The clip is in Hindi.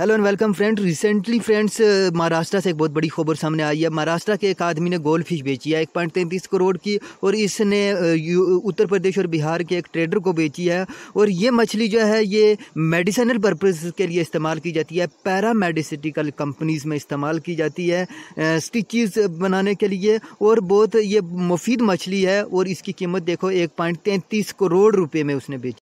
hello and welcome friend recently friends Maharashtra से एक बहुत बड़ी खबर सामने आई है महाराष्ट्र के एक आदमी ने गोल्ड फिश बेची है एक पॉइंट तैंतीस करोड़ की और इसने उत्तर प्रदेश और बिहार के एक ट्रेडर को बेची है और ये मछली जो है ये मेडिसिनल पर्पस के लिए इस्तेमाल की जाती है पैरा मेडिसिटिकल कंपनीज़ में इस्तेमाल की जाती है स्टिचिज बनाने के लिए और बहुत ये मुफीद मछली है और इसकी कीमत देखो एक पॉइंट तैंतीस करोड़ रुपये में उसने बेची